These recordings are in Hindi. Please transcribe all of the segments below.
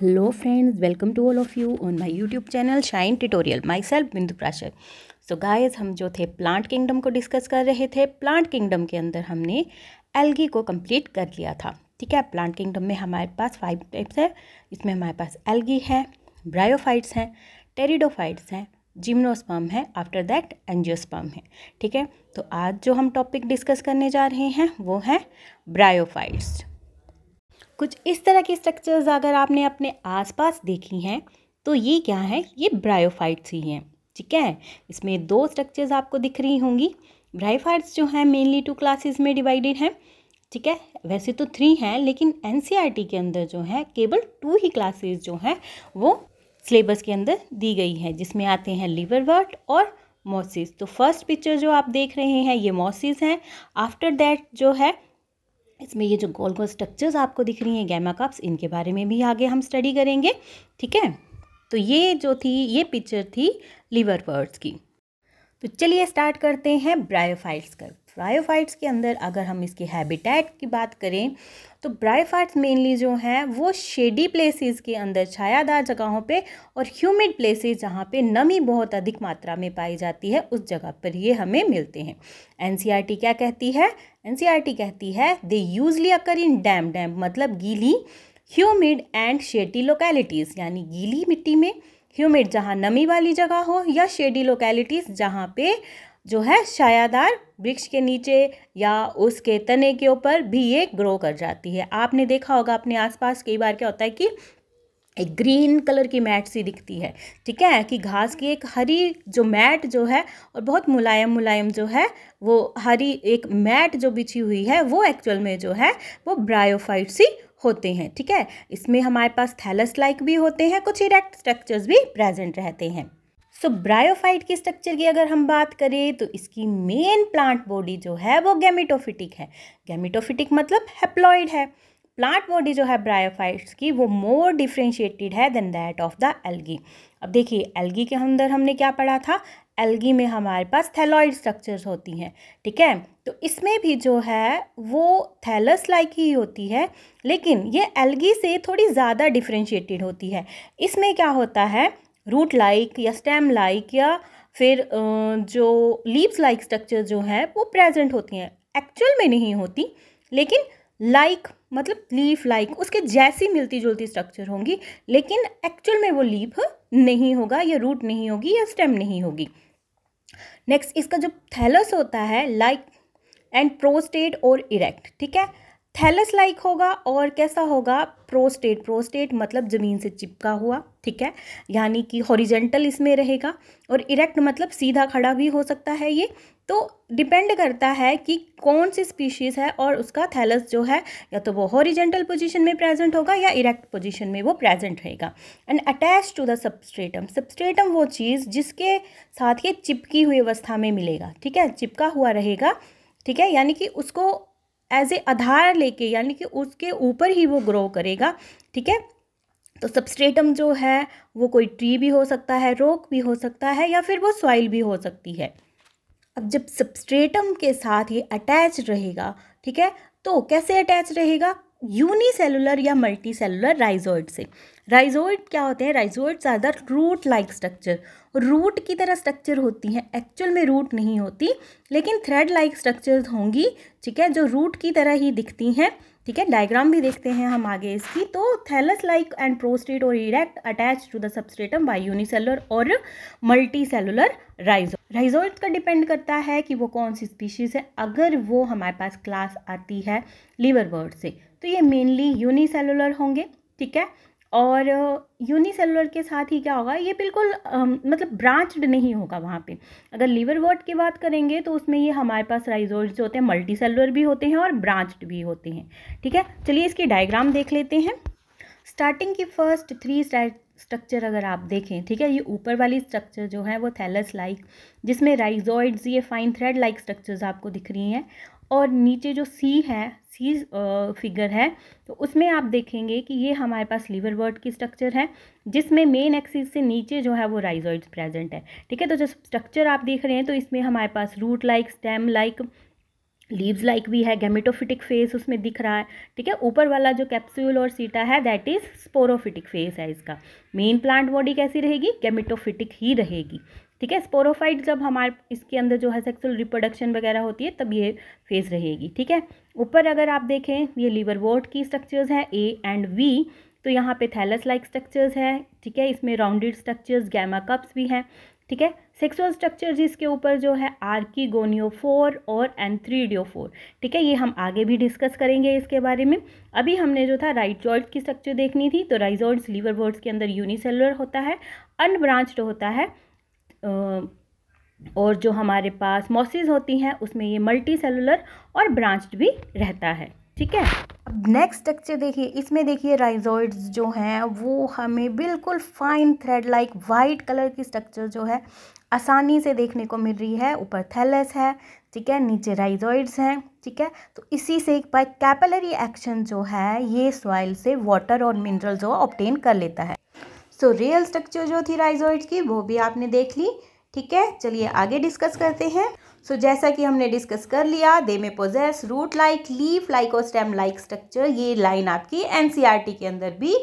hello friends welcome to all of you on my YouTube channel shine tutorial my self बिंदु प्राशक सो गाइस हम जो थे प्लांट किंगडम को डिस्कस कर रहे थे प्लांट किंगडम के अंदर हमने एल्गी को कंप्लीट कर लिया था ठीक है प्लांट किंगडम में हमारे पास फाइव टाइप्स है इसमें हमारे पास एल्गी है ब्रायोफाइट्स हैं टेरिडोफाइट्स हैं जिम्नोस्पम है आफ्टर दैट एनजियोस्पम है ठीक है तो आज जो हम टॉपिक डिस्कस करने जा रहे हैं वो है ब्रायोफाइट्स कुछ इस तरह के स्ट्रक्चर्स अगर आपने अपने आसपास देखी हैं तो ये क्या है ये ब्रायोफाइट्स ही हैं ठीक है इसमें दो स्ट्रक्चर्स आपको दिख रही होंगी ब्रायोफाइट्स जो हैं मेनली टू क्लासेस में डिवाइडेड हैं ठीक है वैसे तो थ्री हैं लेकिन एन e के अंदर जो है केवल टू ही क्लासेस जो हैं वो सिलेबस के अंदर दी गई है जिसमें आते हैं लीवर वर्ट और मॉसिस तो फर्स्ट पिक्चर जो आप देख रहे हैं ये मॉसिस हैं आफ्टर दैट जो है इसमें ये जो गोल गोल स्ट्रक्चर्स आपको दिख रही हैं गैमा कप्स इनके बारे में भी आगे हम स्टडी करेंगे ठीक है तो ये जो थी ये पिक्चर थी लिवर वर्ड्स की तो चलिए स्टार्ट करते हैं ब्रायोफाइट्स का ब्रायोफाइट्स के अंदर अगर हम इसके हैबिटेट की बात करें तो ब्रायोफाइट्स मेनली जो हैं वो शेडी प्लेसेस के अंदर छायादार जगहों पे और ह्यूमिड प्लेसेस जहाँ पे नमी बहुत अधिक मात्रा में पाई जाती है उस जगह पर ये हमें मिलते हैं एन क्या कहती है एन कहती है they usually occur in damp damp मतलब गीली ह्यूमिड एंड शेडी लोकेलिटीज़ यानी गीली मिट्टी में ह्यूमिड जहाँ नमी वाली जगह हो या शेडी लोकेलिटीज़ जहाँ पे जो है छायादार वृक्ष के नीचे या उसके तने के ऊपर भी ये ग्रो कर जाती है आपने देखा होगा अपने आसपास कई बार क्या होता है कि एक ग्रीन कलर की मैट सी दिखती है ठीक है कि घास की एक हरी जो मैट जो है और बहुत मुलायम मुलायम जो है वो हरी एक मैट जो बिछी हुई है वो एक्चुअल में जो है वो ब्रायोफाइट सी होते हैं ठीक है इसमें हमारे पास थैलस लाइक भी होते हैं कुछ इरेक्ट स्ट्रक्चर्स भी प्रेजेंट रहते हैं सो ब्रायोफाइट की स्ट्रक्चर की अगर हम बात करें तो इसकी मेन प्लांट बॉडी जो है वो गैमिटोफिटिक है गैमिटोफिटिक मतलब हेप्लॉइड है प्लांट बॉडी जो है ब्रायोफाइट्स की वो मोर डिफ्रेंशिएटेड है then that of the algae अब देखिए एल्गी के अंदर हमने क्या पढ़ा था एल्गी में हमारे पास थैलॉइड स्ट्रक्चर्स होती हैं ठीक है तो इसमें भी जो है वो थैलस लाइक ही होती है लेकिन ये एल्गी से थोड़ी ज़्यादा डिफ्रेंशिएटेड होती है इसमें क्या होता है रूट लाइक या स्टेम लाइक या फिर जो लीव्स लाइक स्ट्रक्चर जो है वो प्रेजेंट होती हैं एक्चुअल में नहीं होती लेकिन लाइक like, मतलब लीफ लाइक like, उसके जैसी मिलती जुलती स्ट्रक्चर होंगी लेकिन एक्चुअल में वो लीफ नहीं होगा या रूट नहीं होगी या स्टेम नहीं होगी नेक्स्ट इसका जो थैलस होता है लाइक एंड प्रोस्टेट और इरेक्ट ठीक है थैलस लाइक होगा और कैसा होगा प्रोस्टेट प्रोस्टेट मतलब ज़मीन से चिपका हुआ ठीक है यानी कि हॉरिजेंटल इसमें रहेगा और इरेक्ट मतलब सीधा खड़ा भी हो सकता है ये तो डिपेंड करता है कि कौन सी स्पीशीज़ है और उसका थैलस जो है या तो वो हॉरिजेंटल पोजीशन में प्रेजेंट होगा या इरेक्ट पोजीशन में वो प्रेजेंट रहेगा and attach to the substratum substratum वो चीज़ जिसके साथ ये चिपकी हुई अवस्था में मिलेगा ठीक है चिपका हुआ रहेगा ठीक है यानी कि उसको एज ए आधार लेके यानी कि उसके ऊपर ही वो ग्रो करेगा ठीक है तो सबस्ट्रेटम जो है वो कोई ट्री भी हो सकता है रोक भी हो सकता है या फिर वो सॉइल भी हो सकती है अब जब सबस्ट्रेटम के साथ ये अटैच रहेगा ठीक है तो कैसे अटैच रहेगा यूनिसेलुलर या मल्टी सेलुलर राइजोइड से राइजोइड क्या होते हैं rhizoids are the root like structure root की तरह स्ट्रक्चर होती हैं एक्चुअल में रूट नहीं होती लेकिन थ्रेड लाइक स्ट्रक्चर्स होंगी ठीक है जो रूट की तरह ही दिखती हैं ठीक है डायग्राम भी देखते हैं हम आगे इसकी तो थैलस लाइक एंड प्रोस्टेट और erect attach to the substratum by unicellular और मल्टी सेलुलर राइजो राइजोइड का डिपेंड करता है कि वो कौन सी स्पीशीज़ है अगर वो हमारे पास क्लास आती है लीवर वर्ड से तो ये मेनली यूनिसेलुलर होंगे ठीक है और यूनिसेलुलर के साथ ही क्या होगा ये बिल्कुल मतलब ब्रांचड नहीं होगा वहाँ पे अगर लीवर वर्ड की बात करेंगे तो उसमें ये हमारे पास राइजोल्स जो होते हैं मल्टी सेलुलर भी होते हैं और ब्रांचड भी होते हैं ठीक है चलिए इसके डायग्राम देख लेते हैं स्टार्टिंग की फर्स्ट थ्री स्ट्रक्चर अगर आप देखें ठीक है ये ऊपर वाली स्ट्रक्चर जो है वो थैलस लाइक जिसमें राइजोइड्स ये फाइन थ्रेड लाइक स्ट्रक्चर्स आपको दिख रही हैं और नीचे जो सी है सी फिगर है तो उसमें आप देखेंगे कि ये हमारे पास लीवर वर्ड की स्ट्रक्चर है जिसमें मेन एक्सिस से नीचे जो है वो राइजॉइड प्रेजेंट है ठीक है तो जो स्ट्रक्चर आप देख रहे हैं तो इसमें हमारे पास root like stem like leaves like भी है गैमेटोफिटिक फेस उसमें दिख रहा है ठीक है ऊपर वाला जो कैप्सूल और सीटा है दैट इज़ स्पोरोफिटिक फेस है इसका मेन प्लांट बॉडी कैसी रहेगी गैमेटोफिटिक ही रहेगी ठीक है स्पोरोफाइट जब हमारे इसके अंदर जो है सेक्सुअल रिप्रोडक्शन वगैरह होती है तब ये फेज रहेगी ठीक है ऊपर अगर आप देखें ये लीवर वोट की स्ट्रक्चर्स हैं ए एंड वी तो यहाँ पे थैलस लाइक स्ट्रक्चर्स हैं ठीक है इसमें राउंडेड स्ट्रक्चर्स गैमा कप्स भी हैं ठीक है सेक्सुअल स्ट्रक्चर जिसके ऊपर जो है आर्की फोर और फोर ठीक है ये हम आगे भी डिस्कस करेंगे इसके बारे में अभी हमने जो था राइट जॉइंट की स्ट्रक्चर देखनी थी तो राइजॉइड्स लीवर वर्ड्स के अंदर यूनिसेलुलर होता है अनब्रांच्ड होता है और जो हमारे पास मॉसिस होती हैं उसमें ये मल्टी सेलुलर और ब्रांच्ड भी रहता है ठीक है अब नेक्स्ट स्ट्रक्चर देखिए इसमें देखिए राइजोइड्स जो हैं वो हमें बिल्कुल fine thread like white colour की स्ट्रक्चर जो है आसानी से देखने को मिल रही है ऊपर थैलस है ठीक है नीचे राइजोइड्स हैं ठीक है तो इसी से एक बाय कैपलरी एक्शन जो है ये सॉइल से वाटर और मिनरल्स जो ऑप्टेन कर लेता है सो रियल स्ट्रक्चर जो थी राइजोइड्स की वो भी आपने देख ली ठीक है चलिए आगे डिस्कस करते हैं सो so, जैसा कि हमने डिस्कस कर लिया दे में possess root like leaf like और स्टेम लाइक स्ट्रक्चर ये लाइन आपकी एनसीईआरटी e के अंदर भी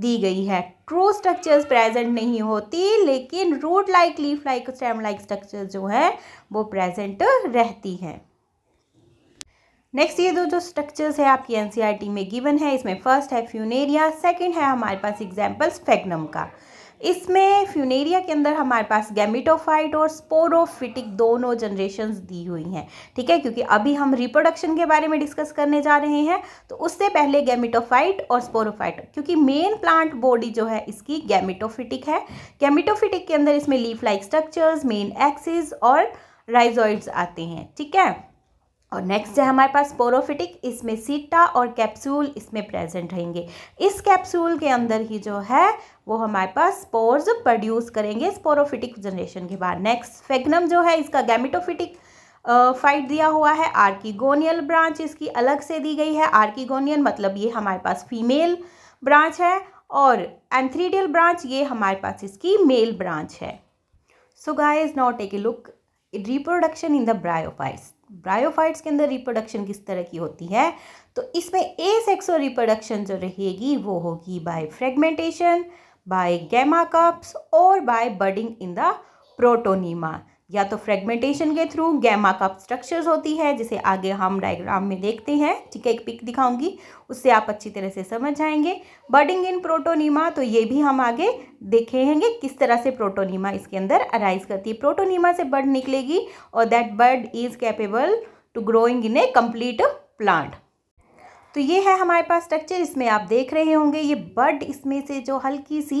दी गई है ट्रू स्ट्रक्चर्स प्रेजेंट नहीं होती लेकिन root like leaf like stem like structure जो है वो प्रेजेंट रहती हैं नेक्स्ट ये दो जो e स्ट्रक्चर्स है आपकी एनसीईआरटी में गिवन है इसमें फर्स्ट है फ्यूनेरिया सेकंड है हमारे पास एग्जाम्पल्स फेगनम का इसमें फ्यूनेरिया के अंदर हमारे पास गैमिटोफाइट और स्पोरोफिटिक दोनों जनरेशन दी हुई हैं ठीक है क्योंकि अभी हम रिप्रोडक्शन के बारे में डिस्कस करने जा रहे हैं तो उससे पहले गैमिटोफाइट और स्पोरोफाइट क्योंकि मेन प्लांट बॉडी जो है इसकी गैमिटोफिटिक है गैमिटोफिटिक के अंदर इसमें leaf like structures main axis और राइजॉइड्स आते हैं ठीक है और नेक्स्ट है हमारे पास पोरोफिटिक इसमें सीटा और कैप्सूल इसमें प्रेजेंट रहेंगे इस कैप्सूल के अंदर ही जो है वो हमारे पास स्पोर्स प्रोड्यूस करेंगे स्पोरोफिटिक जनरेशन के बाद नेक्स्ट फेगनम जो है इसका गैमिटोफिटिक फाइट दिया हुआ है आर्किगोनियल ब्रांच इसकी अलग से दी गई है आर्किगोनियल मतलब ये हमारे पास फीमेल ब्रांच है और एंथ्रीडियल ब्रांच ये हमारे पास इसकी मेल ब्रांच है so guys not take a look reproduction in the bryophytes bryophytes के अंदर रिप्रोडक्शन किस तरह की होती है तो इसमें ए सेक्सुअल रिप्रोडक्शन जो रहेगी वो होगी by fragmentation by gemma cups और by budding in the protonema या तो फ्रेगमेंटेशन के थ्रू गैमा कप स्ट्रक्चर्स होती है जिसे आगे हम डायग्राम में देखते हैं ठीक है एक पिक दिखाऊंगी उससे आप अच्छी तरह से समझ जाएंगे बर्डिंग इन प्रोटोनीमा तो ये भी हम आगे देखेंगे किस तरह से प्रोटोनीमा इसके अंदर अराइज करती है प्रोटोनीमा से बर्ड निकलेगी और that bud is capable to growing in a complete plant तो ये है हमारे पास स्ट्रक्चर इसमें आप देख रहे होंगे ये बर्ड इसमें से जो हल्की सी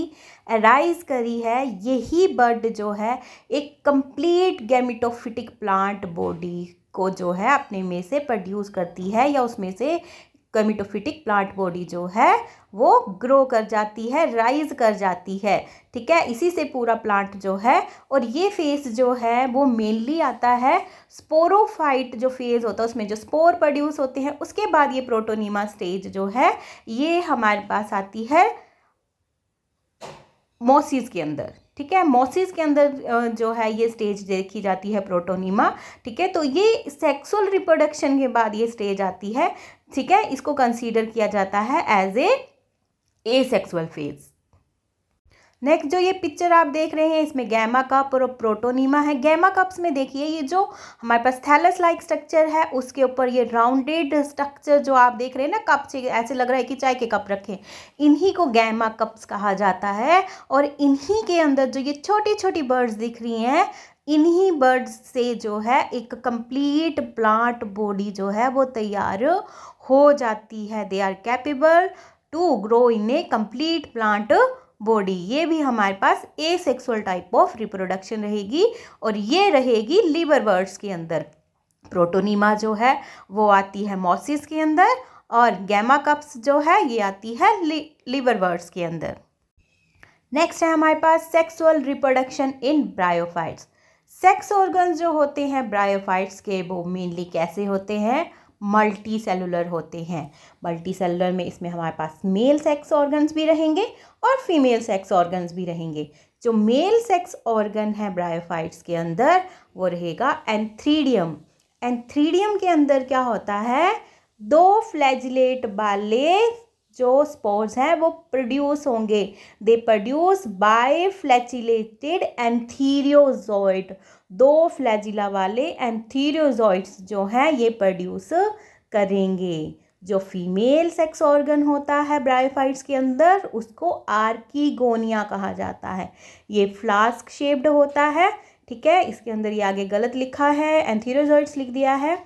एराइज करी है यही बर्ड जो है एक कंप्लीट गैमिटोफिटिक प्लांट बॉडी को जो है अपने में से प्रोड्यूस करती है या उसमें से कमिटोफिटिक प्लांट बॉडी जो है वो ग्रो कर जाती है राइज कर जाती है ठीक है इसी से पूरा प्लांट जो है और ये फेस जो है वो मेनली आता है स्पोरोफाइट जो फेज़ होता है उसमें जो स्पोर प्रोड्यूस होते हैं उसके बाद ये प्रोटोनीमा स्टेज जो है ये हमारे पास आती है मोसिस के अंदर ठीक है मोसिस के अंदर जो है ये स्टेज देखी जाती है प्रोटोनीमा ठीक है तो ये सेक्सुअल रिप्रोडक्शन के बाद ये स्टेज आती है ठीक है इसको कंसीडर किया जाता है as a asexual phase next जो ये पिक्चर आप देख रहे हैं इसमें गैमा कप और प्रोटोनीमा है गैमा कप्स में देखिए ये जो हमारे पास थैलस लाइक स्ट्रक्चर है उसके ऊपर ये राउंडेड स्ट्रक्चर जो आप देख रहे हैं ना कप ऐसे लग रहा है कि चाय के कप रखें इन्हीं को गैमा कप्स कहा जाता है और इन्हीं के अंदर जो ये छोटी छोटी बर्ड्स दिख रही हैं इन्हीं बर्ड्स से जो है एक कंप्लीट प्लांट बॉडी जो है वो तैयार हो जाती है they are capable to grow in a complete plant body ये भी हमारे पास asexual type of reproduction रहेगी और ये रहेगी लीवर वर्ड्स के अंदर प्रोटोनीमा जो है वो आती है मॉसिस के अंदर और गैमा कप्स जो है ये आती है लीवर वर्ड्स के अंदर नेक्स्ट है हमारे पास sexual reproduction in bryophytes sex organs जो होते हैं ब्रायोफाइट्स के वो मेनली कैसे होते हैं मल्टी सेलुलर होते हैं मल्टी सेलुलर में इसमें हमारे पास मेल सेक्स ऑर्गन्स भी रहेंगे और फीमेल सेक्स ऑर्गन्स भी रहेंगे जो मेल सेक्स ऑर्गन है ब्रायोफाइट्स के अंदर वो रहेगा एंथ्रीडियम एंथ्रीडियम के अंदर क्या होता है दो फ्लैजलेट वाले जो स्पोर्स हैं वो प्रोड्यूस होंगे दे प्रोड्यूस बाय फ्लैचिलेटेड एंथीरियोजॉइड दो फ्लैजिला वाले एंथीरियोजॉइड्स जो हैं ये प्रोड्यूस करेंगे जो फीमेल सेक्स ऑर्गन होता है ब्रायोफाइट्स के अंदर उसको आर्कीगोनिया कहा जाता है ये फ्लास्क शेप्ड होता है ठीक है इसके अंदर ये आगे गलत लिखा है एंथीरोजॉइड्स लिख दिया है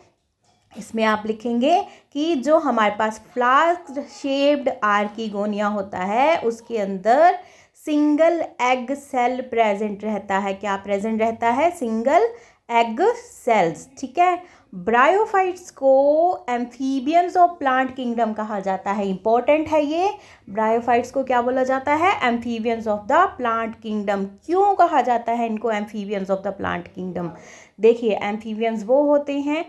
इसमें आप लिखेंगे कि जो हमारे पास फ्लास्क शेप्ड आर की गोनिया होता है उसके अंदर सिंगल एग सेल प्रेजेंट रहता है क्या प्रेजेंट रहता है सिंगल एग सेल्स ठीक है ब्रायोफाइट्स को एम्फीबियंस ऑफ प्लांट किंगडम कहा जाता है इंपॉर्टेंट है ये ब्रायोफाइट्स को क्या बोला जाता है amphibians of the plant kingdom क्यों कहा जाता है इनको amphibians of the plant kingdom देखिए एम्फीबियंस वो होते हैं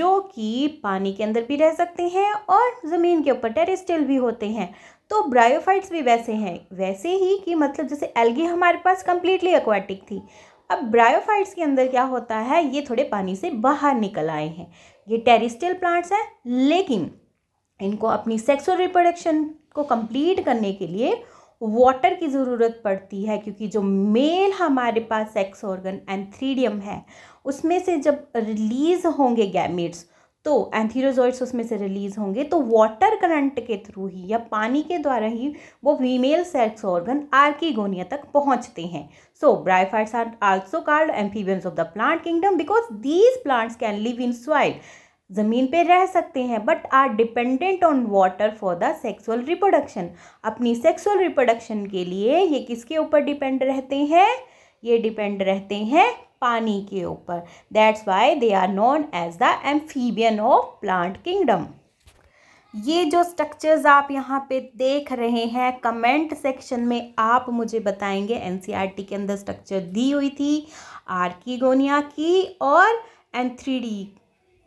जो कि पानी के अंदर भी रह सकते हैं और ज़मीन के ऊपर टेरिस्टल भी होते हैं तो ब्रायोफाइट्स भी वैसे हैं वैसे ही कि मतलब जैसे एल्गी हमारे पास कम्प्लीटली एक्वाटिक थी अब ब्रायोफाइट्स के अंदर क्या होता है ये थोड़े पानी से बाहर निकल आए हैं ये टेरिस्टल प्लांट्स हैं लेकिन इनको अपनी सेक्सुअल रिप्रोडक्शन को कंप्लीट करने के लिए वाटर की ज़रूरत पड़ती है क्योंकि जो मेल हमारे पास सेक्स ऑर्गन एंथ्रीडियम है उसमें से जब रिलीज़ होंगे गैमिट्स तो एंथीरोजॉइड्स उसमें से रिलीज होंगे तो वाटर करंट के थ्रू ही या पानी के द्वारा ही वो फीमेल सेक्स ऑर्गन आर्कीगोनिया तक पहुंचते हैं so bryophytes are also called amphibians of the plant kingdom because these plants can live in soil ज़मीन पे रह सकते हैं but are dependent on water for the sexual reproduction अपनी सेक्सुअल रिप्रोडक्शन के लिए ये किसके ऊपर डिपेंड रहते हैं ये डिपेंड रहते हैं पानी के ऊपर that's why they are known as the amphibian of plant kingdom ये जो स्ट्रक्चर्स आप यहाँ पे देख रहे हैं कमेंट सेक्शन में आप मुझे बताएंगे एनसीईआरटी e के अंदर स्ट्रक्चर दी हुई थी आर्कीगोनिया की और एंथ्रीडी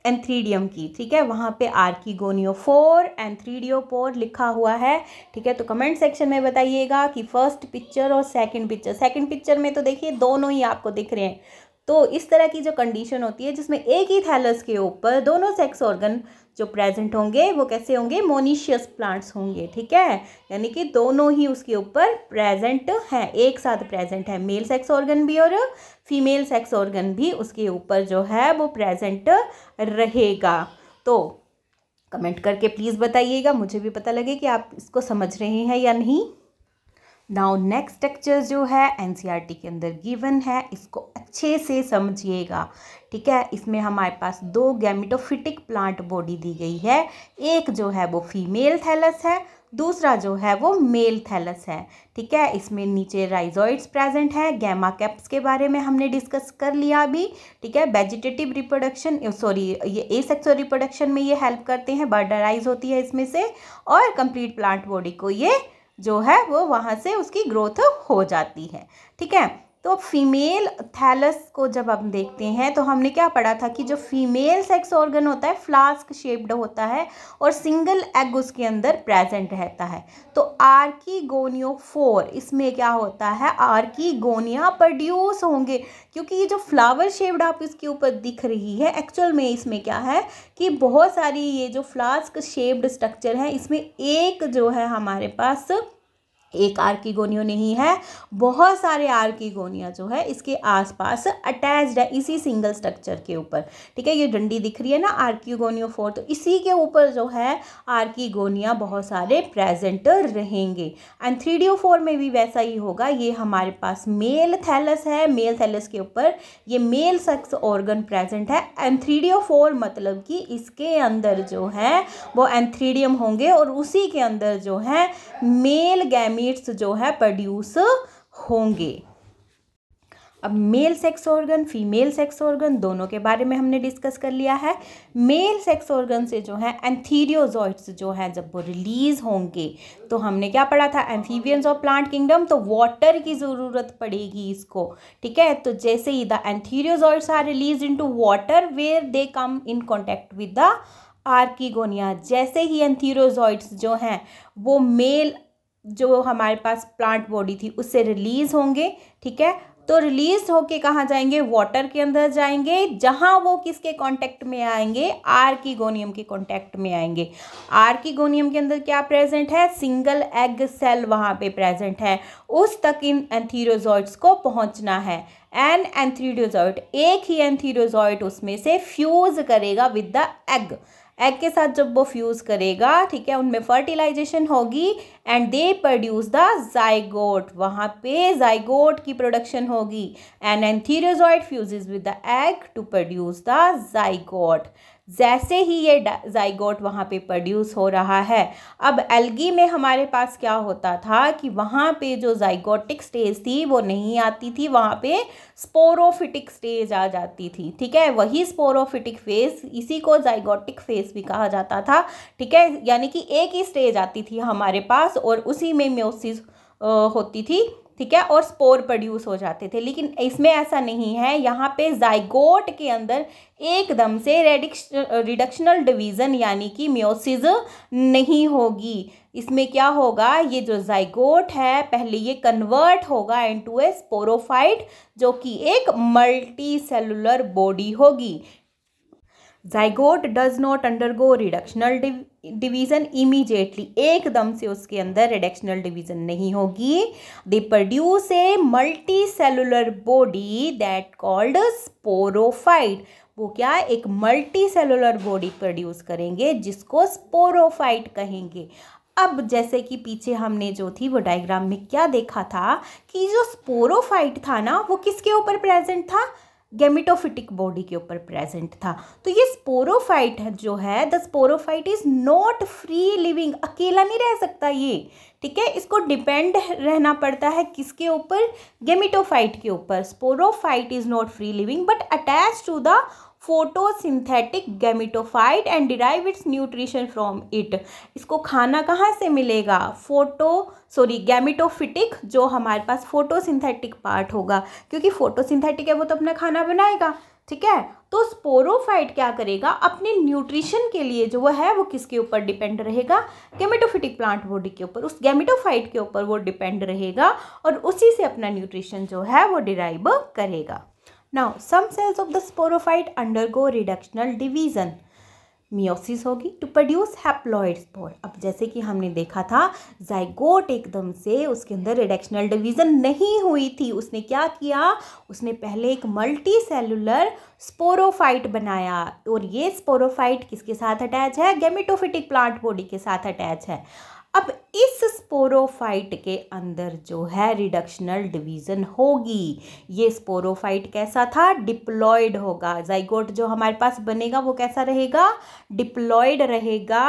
एंथ्रीडियम की ठीक है वहाँ पे आर्कीगोनियो फोर एंथ्रीडियो फोर लिखा हुआ है ठीक है तो कमेंट सेक्शन में बताइएगा कि फर्स्ट पिक्चर और सेकंड पिक्चर सेकंड पिक्चर में तो देखिए दोनों ही आपको दिख रहे हैं तो इस तरह की जो कंडीशन होती है जिसमें एक ही थैलस के ऊपर दोनों सेक्स ऑर्गन जो प्रेजेंट होंगे वो कैसे होंगे मोनिशियस प्लांट्स होंगे ठीक है यानी कि दोनों ही उसके ऊपर प्रेजेंट हैं एक साथ प्रेजेंट है मेल सेक्स ऑर्गन भी और फीमेल सेक्स ऑर्गन भी उसके ऊपर जो है वो प्रेजेंट रहेगा तो कमेंट करके प्लीज़ बताइएगा मुझे भी पता लगे कि आप इसको समझ रहे हैं या नहीं नाउ नेक्स्ट स्ट्रक्चर जो है एनसीईआरटी e के अंदर गिवन है इसको अच्छे से समझिएगा ठीक है इसमें हमारे पास दो गैमिटोफिटिक प्लांट बॉडी दी गई है एक जो है वो फीमेल थैलस है दूसरा जो है वो मेल थैलस है ठीक है इसमें नीचे राइजॉइड्स प्रेजेंट है गैमा कैप्स के बारे में हमने डिस्कस कर लिया अभी ठीक है वेजिटेटिव रिप्रोडक्शन सॉरी ये ए एसेक्सुअल रिप्रोडक्शन में ये हेल्प करते हैं बर्डराइज होती है इसमें से और कंप्लीट प्लांट बॉडी को ये जो है वो वहाँ से उसकी ग्रोथ हो जाती है ठीक है तो फीमेल थैलस को जब हम देखते हैं तो हमने क्या पढ़ा था कि जो फीमेल सेक्स ऑर्गन होता है फ्लास्क शेप्ड होता है और सिंगल एग उसके अंदर प्रेजेंट रहता है तो आर्कीगोनियो फोर इसमें क्या होता है आर्कीगोनिया प्रोड्यूस होंगे क्योंकि ये जो फ्लावर शेप्ड आप इसके ऊपर दिख रही है एक्चुअल में इसमें क्या है कि बहुत सारी ये जो फ्लास्क शेप्ड स्ट्रक्चर है इसमें एक जो है हमारे पास एक आर की नहीं है बहुत सारे आर की गोनिया जो है इसके आसपास अटैच्ड है इसी सिंगल स्ट्रक्चर के ऊपर ठीक है ये डंडी दिख रही है ना आर की गोनियो फोर तो इसी के ऊपर जो है आर की गोनिया बहुत सारे प्रेजेंट रहेंगे एंड थ्री डी फोर में भी वैसा ही होगा ये हमारे पास मेल थैलस है मेल थैलस के ऊपर ये मेल सेक्स ऑर्गन प्रेजेंट है एंथ्रीडियो फोर मतलब कि इसके अंदर जो है वो एंथ्रीडियम होंगे और उसी के अंदर जो है मेल गैमी सेक्रेट्स जो है प्रोड्यूस होंगे अब male sex organ female sex organ दोनों के बारे में हमने डिस्कस कर लिया है मेल सेक्स ऑर्गन से जो है एंथीरियोजॉइट्स जो है जब वो रिलीज होंगे तो हमने क्या पढ़ा था एम्फीवियंस ऑफ प्लांट किंगडम तो वाटर की ज़रूरत पड़ेगी इसको ठीक है तो जैसे ही the antherozoids are release into water where they come in contact with the archegonia जैसे ही एंथीरोजॉइड्स जो हैं वो मेल जो हमारे पास प्लांट बॉडी थी उससे रिलीज़ होंगे ठीक है तो रिलीज होके कहाँ जाएंगे वाटर के अंदर जाएंगे जहाँ वो किसके कांटेक्ट में आएंगे आर की गोनियम के कांटेक्ट में आएंगे आर की गोनियम के अंदर क्या प्रेजेंट है सिंगल एग सेल वहाँ पे प्रेजेंट है उस तक इन एंथीरोजॉइट्स को पहुँचना है एन एंथीरोजॉइट एक ही एंथीरोजॉइट उसमें से फ्यूज़ करेगा विद द एग एग के साथ जब वो फ्यूज़ करेगा ठीक है उनमें फर्टिलाइजेशन होगी and they produce the zygote वहाँ पे जाइगोट की प्रोडक्शन होगी and antherozoid fuses with the egg to produce the zygote जैसे ही ये जाइगोट वहाँ पे प्रोड्यूस हो रहा है अब एल्गी में हमारे पास क्या होता था कि वहाँ पे जो जाइगोटिक स्टेज थी वो नहीं आती थी वहाँ पे स्पोरोफिटिक स्टेज आ जाती थी ठीक है वही स्पोरोफिटिक फेज इसी को जाइगोटिक फेज भी कहा जाता था ठीक है यानी कि एक ही स्टेज आती थी हमारे पास और उसी में म्योसिस होती थी ठीक है और स्पोर प्रोड्यूस हो जाते थे लेकिन इसमें ऐसा नहीं है यहाँ पे जाइगोट के अंदर एकदम से रेडिक्स रिडक्शनल डिवीज़न यानी कि म्योसिज नहीं होगी इसमें क्या होगा ये जो जाइगोट है पहले ये कन्वर्ट होगा इनटू ए स्पोरोफाइट जो कि एक मल्टी सेलुलर बॉडी होगी zygote does not undergo reductional division immediately एकदम से उसके अंदर रिडक्शनल डिवीज़न नहीं होगी they produce a multi cellular body that called sporophyte वो क्या एक मल्टी सेलुलर बॉडी प्रोड्यूस करेंगे जिसको स्पोरोफाइट कहेंगे अब जैसे कि पीछे हमने जो थी वो डायग्राम में क्या देखा था कि जो स्पोरोफाइट था ना वो किसके ऊपर प्रेजेंट था गेमिटोफिटिक बॉडी के ऊपर प्रेजेंट था तो ये स्पोरोफाइट जो है the sporophyte is not free living अकेला नहीं रह सकता ये ठीक है इसको डिपेंड रहना पड़ता है किसके ऊपर गेमिटोफाइट के ऊपर sporophyte is not free living but attach to the photosynthetic gametophyte and derive its nutrition from it इसको खाना कहाँ से मिलेगा फोटो सॉरी गैमिटोफिटिक जो हमारे पास फोटोसिंथेटिक पार्ट होगा क्योंकि फोटोसिंथेटिक है वो तो अपना खाना बनाएगा ठीक है तो स्पोरोफाइट क्या करेगा अपने न्यूट्रिशन के लिए जो वो है वो किसके ऊपर डिपेंड रहेगा गैमिटोफिटिक प्लांट बॉडी के ऊपर उस गैमिटोफाइट के ऊपर वो डिपेंड रहेगा और उसी से अपना न्यूट्रिशन जो है वो डिराइव करेगा now some cells of the sporophyte undergo reductional division meiosis होगी टू प्रोड्यूस हैप्लॉइड स्पोर अब जैसे कि हमने देखा था जाइगोट एकदम से उसके अंदर रिडक्शनल डिवीज़न नहीं हुई थी उसने क्या किया उसने पहले एक मल्टी सेलुलर स्पोरोफाइट बनाया और ये स्पोरोफाइट किसके साथ अटैच है गेमिटोफिटिक प्लांट बॉडी के साथ अटैच है अब इस स्पोरोफाइट के अंदर जो है रिडक्शनल डिवीज़न होगी ये स्पोरोफाइट कैसा था डिप्लॉयड होगा जाइगोट जो हमारे पास बनेगा वो कैसा रहेगा डिप्लॉयड रहेगा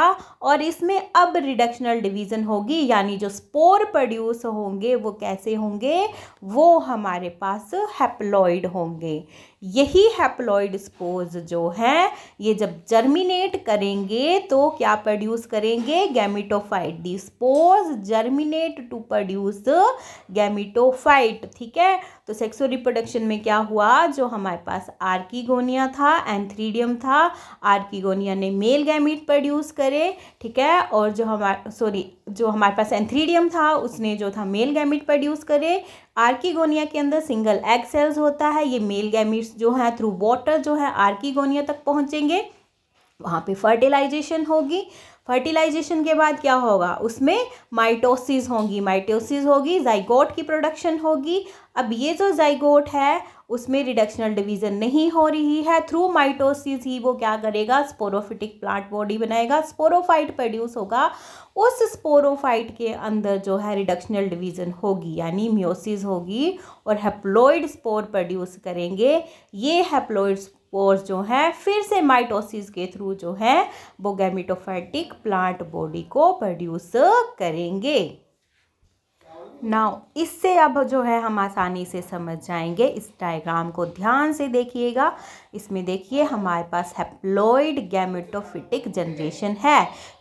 और इसमें अब रिडक्शनल डिवीज़न होगी यानी जो स्पोर प्रोड्यूस होंगे वो कैसे होंगे वो हमारे पास हैप्लॉयड होंगे यही हैप्लॉयड स्पोर्स जो हैं ये जब जर्मिनेट करेंगे तो क्या प्रोड्यूस करेंगे gametophyte the spore spores germinate to produce gametophyte ठीक है तो सेक्सो रिप्रोडक्शन में क्या हुआ जो हमारे पास आर्कीगोनिया था एंथ्रीडियम था आर्कीगोनिया ने मेल गैमिट प्रोड्यूस करे ठीक है और जो हमारे सॉरी जो हमारे पास एंथ्रीडियम था उसने जो था मेल गैमिट प्रोड्यूस करे आर्कीगोनिया के अंदर सिंगल एग सेल्स होता है ये मेल गैमिट्स जो है थ्रू वॉटर जो है आर्कीगोनिया तक पहुँचेंगे वहाँ पे फर्टिलाइजेशन होगी फर्टिलाइजेशन के बाद क्या होगा उसमें माइटोसिस होगी माइटोसिस होगी जाइगोट की प्रोडक्शन होगी अब ये जो जाइगोट है उसमें रिडक्शनल डिवीज़न नहीं हो रही है थ्रू माइटोसिस ही वो क्या करेगा स्पोरोफिटिक प्लांट बॉडी बनाएगा स्पोरोफाइट प्रोड्यूस होगा उस स्पोरोफाइट के अंदर जो है रिडक्शनल डिवीज़न होगी यानी म्योसिस होगी और हेप्लोइड स्पोर प्रोड्यूस करेंगे ये हेप्लोइड स्पोर्स जो हैं फिर से माइटोसिस के थ्रू जो है वो गैमिटोफाइटिक प्लांट बॉडी को प्रोड्यूस करेंगे नाउ इससे अब जो है हम आसानी से समझ जाएंगे इस डायग्राम को ध्यान से देखिएगा इसमें देखिए हमारे पास हैप्लोइड गैमेटोफिटिक जनरेशन है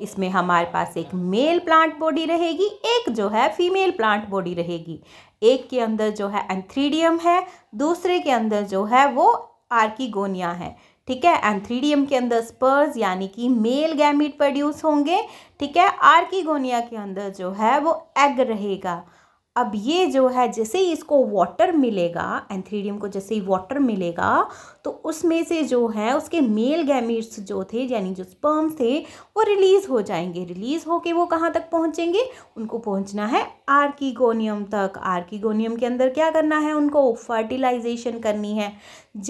इसमें हमारे पास एक मेल प्लांट बॉडी रहेगी एक जो है फीमेल प्लांट बॉडी रहेगी एक के अंदर जो है एंथ्रीडियम है दूसरे के अंदर जो है वो आर की ठीक है एंथ्रीडियम के अंदर स्पर्स यानी कि मेल गैमिट प्रोड्यूस होंगे ठीक है आर्की गोनिया के अंदर जो है वो एग रहेगा अब ये जो है जैसे ही इसको वाटर मिलेगा एंथ्रीडियम को जैसे ही वाटर मिलेगा तो उसमें से जो है उसके मेल गैमिट्स जो थे यानी जो स्पर्म्स थे वो रिलीज़ हो जाएंगे रिलीज़ होके वो कहाँ तक पहुँचेंगे उनको पहुँचना है आर्कीगोनियम तक आर्कीगोनियम के अंदर क्या करना है उनको फर्टिलाइजेशन करनी है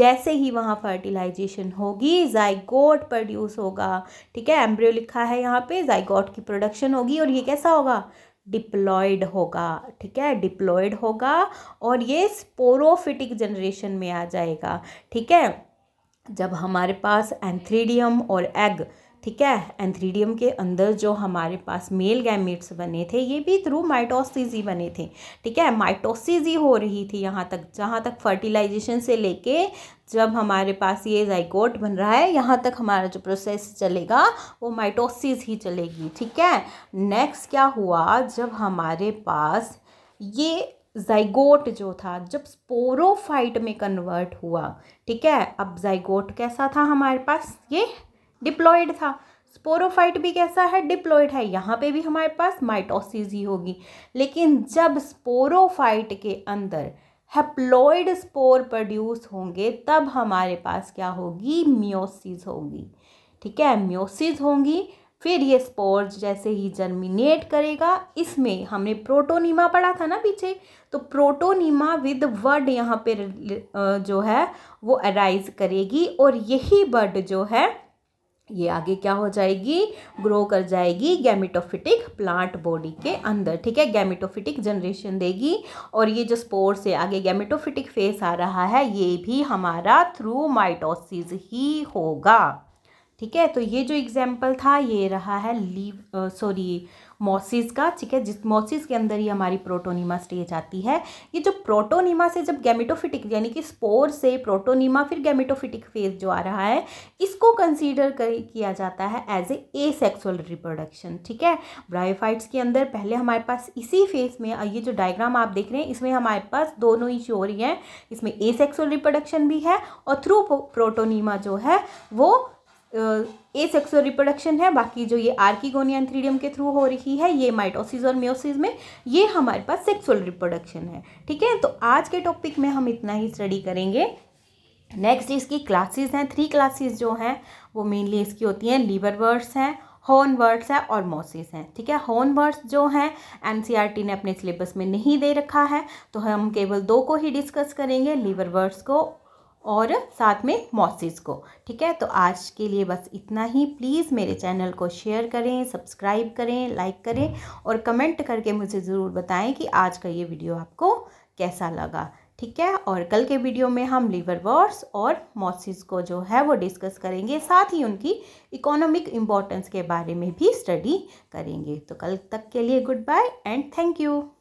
जैसे ही वहाँ फर्टिलाइजेशन होगी जाइगोट प्रोड्यूस होगा ठीक है एम्ब्रियो लिखा है यहाँ पे जाइगोट की प्रोडक्शन होगी और ये कैसा होगा डिप्लॉयड होगा ठीक है डिप्लॉयड होगा और ये स्पोरोफिटिक जनरेशन में आ जाएगा ठीक है जब हमारे पास एंथ्रीडियम और एग ठीक है एंथ्रीडियम के अंदर जो हमारे पास मेल गैमेट्स बने थे ये भी थ्रू माइटोसिस ही बने थे ठीक है माइटोसिस ही हो रही थी यहाँ तक जहाँ तक फर्टिलाइजेशन से लेके जब हमारे पास ये जाइकोट बन रहा है यहाँ तक हमारा जो प्रोसेस चलेगा वो माइटोसिस ही चलेगी ठीक है नेक्स्ट क्या हुआ जब हमारे पास ये जाइगोट जो था जब स्पोरोफाइट में कन्वर्ट हुआ ठीक है अब जाइगोट कैसा था हमारे पास ये डिप्लॉयड था स्पोरोफाइट भी कैसा है डिप्लॉयड है यहाँ पे भी हमारे पास माइटोसिस ही होगी लेकिन जब स्पोरोफाइट के अंदर हेप्लॉयड स्पोर प्रोड्यूस होंगे तब हमारे पास क्या होगी म्योसिस होगी ठीक है म्योसिस होंगी फिर ये स्पोर्स जैसे ही जर्मिनेट करेगा इसमें हमने प्रोटोनीमा पढ़ा था ना पीछे तो प्रोटोनीमा विद वर्ड यहाँ पे जो है वो अराइज करेगी और यही वर्ड जो है ये आगे क्या हो जाएगी ग्रो कर जाएगी गैमिटोफिटिक प्लांट बॉडी के अंदर ठीक है गैमिटोफिटिक जनरेशन देगी और ये जो स्पोर्स है आगे गैमिटोफिटिक फेस आ रहा है ये भी हमारा थ्रू माइटोसिस ही होगा ठीक है तो ये जो एग्जाम्पल था ये रहा है लीव सॉरी मॉसिस का ठीक है जिस मॉसिस के अंदर ही हमारी प्रोटोनीमा स्टेज आती है ये जो प्रोटोनीमा से जब गैमिटोफिटिक यानी कि स्पोर से प्रोटोनीमा फिर गैमिटोफिटिक फेज जो आ रहा है इसको कंसीडर किया जाता है as a asexual reproduction ठीक है ब्रायोफाइट्स के अंदर पहले हमारे पास इसी फेज में ये जो डायग्राम आप देख रहे हैं इसमें हमारे पास दोनों ही चोरी हैं इसमें ए सेक्सुअल रिप्रोडक्शन भी है और थ्रू प्रोटोनीमा जो है वो ए सेक्सुअल रिप्रोडक्शन है बाकी जो ये आर्कीगोनिया एंथ्रीडियम के थ्रू हो रही है ये माइटोसिस और म्योसिस में ये हमारे पास सेक्सुअल रिप्रोडक्शन है ठीक है तो आज के टॉपिक में हम इतना ही स्टडी करेंगे नेक्स्ट इसकी क्लासेस हैं थ्री क्लासेस जो हैं वो मेनली इसकी होती हैं लीवर वर्ड्स हैं हॉर्न वर्ड्स है और मोसिस हैं ठीक है हॉर्न वर्ड्स जो हैं एनसीईआरटी ने अपने सिलेबस में नहीं दे रखा है तो हम केवल दो को ही डिस्कस करेंगे लीवर वर्ड्स को और साथ में मॉसिस को ठीक है तो आज के लिए बस इतना ही प्लीज़ मेरे चैनल को शेयर करें सब्सक्राइब करें लाइक करें और कमेंट करके मुझे ज़रूर बताएं कि आज का ये वीडियो आपको कैसा लगा ठीक है और कल के वीडियो में हम लीवर वॉर्स और मॉसिस को जो है वो डिस्कस करेंगे साथ ही उनकी इकोनॉमिक इम्पोर्टेंस के बारे में भी स्टडी करेंगे तो कल तक के लिए good bye and thank you